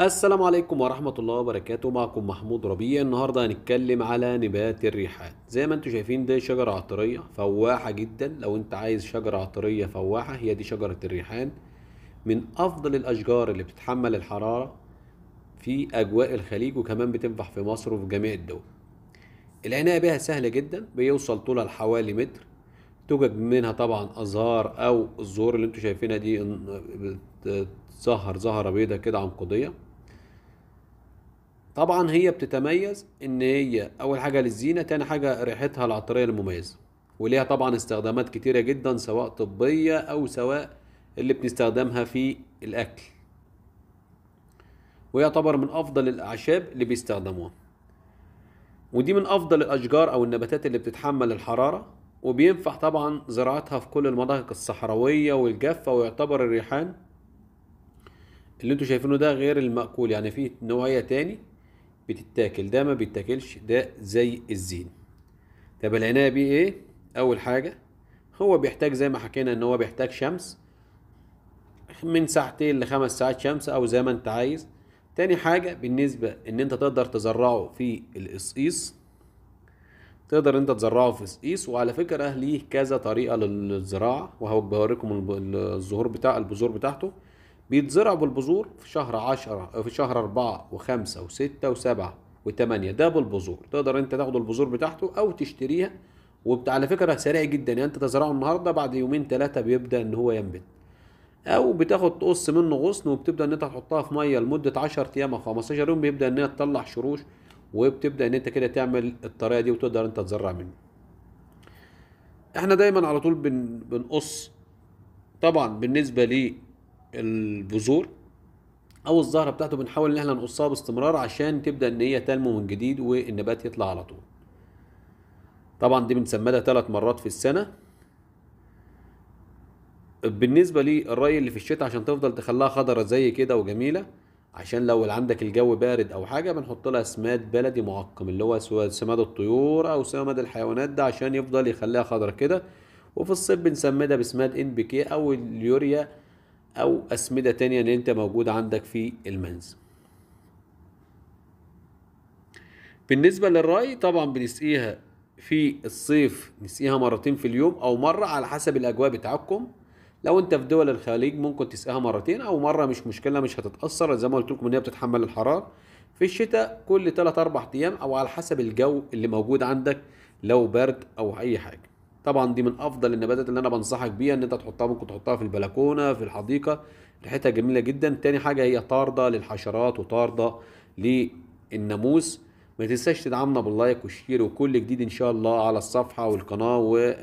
السلام عليكم ورحمة الله وبركاته معكم محمود ربيع النهاردة هنتكلم على نبات الريحان زي ما انتم شايفين دي شجرة عطرية فواحة جدا لو انت عايز شجرة عطرية فواحة هي دي شجرة الريحان من أفضل الأشجار اللي بتتحمل الحرارة في أجواء الخليج وكمان بتنفح في مصر وفي جميع الدول العناية بها سهلة جدا بيوصل طولها لحوالي متر توجد منها طبعا ازهار او الزهور اللي انتوا شايفينها دي تظهر زهره بيضه كده عنقوديه طبعا هي بتتميز ان هي اول حاجه للزينه تاني حاجه ريحتها العطريه المميزه وليها طبعا استخدامات كتيره جدا سواء طبيه او سواء اللي بنستخدمها في الاكل ويعتبر من افضل الاعشاب اللي بيستخدموها ودي من افضل الاشجار او النباتات اللي بتتحمل الحراره وبينفع طبعا زراعتها في كل المناطق الصحراويه والجافه ويعتبر الريحان اللي انتوا شايفينه ده غير المأكول يعني في نوعية تاني بتتاكل ده ما بيتاكلش ده زي الزين طب العنايه بيه ايه اول حاجه هو بيحتاج زي ما حكينا ان هو بيحتاج شمس من ساعتين لخمس ساعات شمس او زي ما انت عايز تاني حاجة بالنسبة ان انت تقدر تزرعه في القصقيص تقدر انت تزرعه في قصقيص وعلى فكرة ليه كذا طريقة للزراعة وهو بوريكم بتاع البذور بتاعته بيتزرع بالبذور في شهر 10 في شهر 4 و5 و6 و7 و8 ده بالبذور تقدر انت تاخد البذور بتاعته او تشتريها وبتاع على فكره سريع جدا يعني انت تزرعه النهارده بعد يومين ثلاثه بيبدا ان هو ينبت او بتاخد تقص منه غصن وبتبدا ان انت تحطها في ميه لمده 10 ايام او 15 يوم بيبدا ان هي تطلع شروش وبتبدا ان انت كده تعمل الطريقه دي وتقدر انت تزرع منه احنا دايما على طول بن... بنقص طبعا بالنسبه لي البذور او الزهره بتاعته بنحاول ان احنا نقصها باستمرار عشان تبدا ان هي تنمو من جديد والنبات يطلع على طول طبعا دي بنسمدها ثلاث مرات في السنه بالنسبه للري اللي في الشتاء عشان تفضل تخليها خضره زي كده وجميله عشان لو عندك الجو بارد او حاجه بنحط لها سماد بلدي معقم اللي هو سماد الطيور او سماد الحيوانات ده عشان يفضل يخليها خضره كده وفي الصيف بنسمدها بسماد ان بي كي او اليوريا او اسمدة تانية اللي انت موجود عندك في المنزل بالنسبة للري طبعا بنسقيها في الصيف نسقيها مرتين في اليوم او مرة على حسب الاجواء بتاعتكم لو انت في دول الخليج ممكن تسقيها مرتين او مرة مش مشكلة مش هتتأثر زي ما قلت لكم ان هي بتتحمل الحرارة في الشتاء كل 3 4 ايام او على حسب الجو اللي موجود عندك لو برد او اي حاجة طبعا دي من افضل النباتات اللي انا بنصحك بيها ان انت تحطها ممكن تحطها في البلكونه في الحديقه ريحتها جميله جدا تاني حاجه هي طارده للحشرات وطارده للناموس ما تنساش تدعمنا باللايك والشير وكل جديد ان شاء الله على الصفحه والقناه و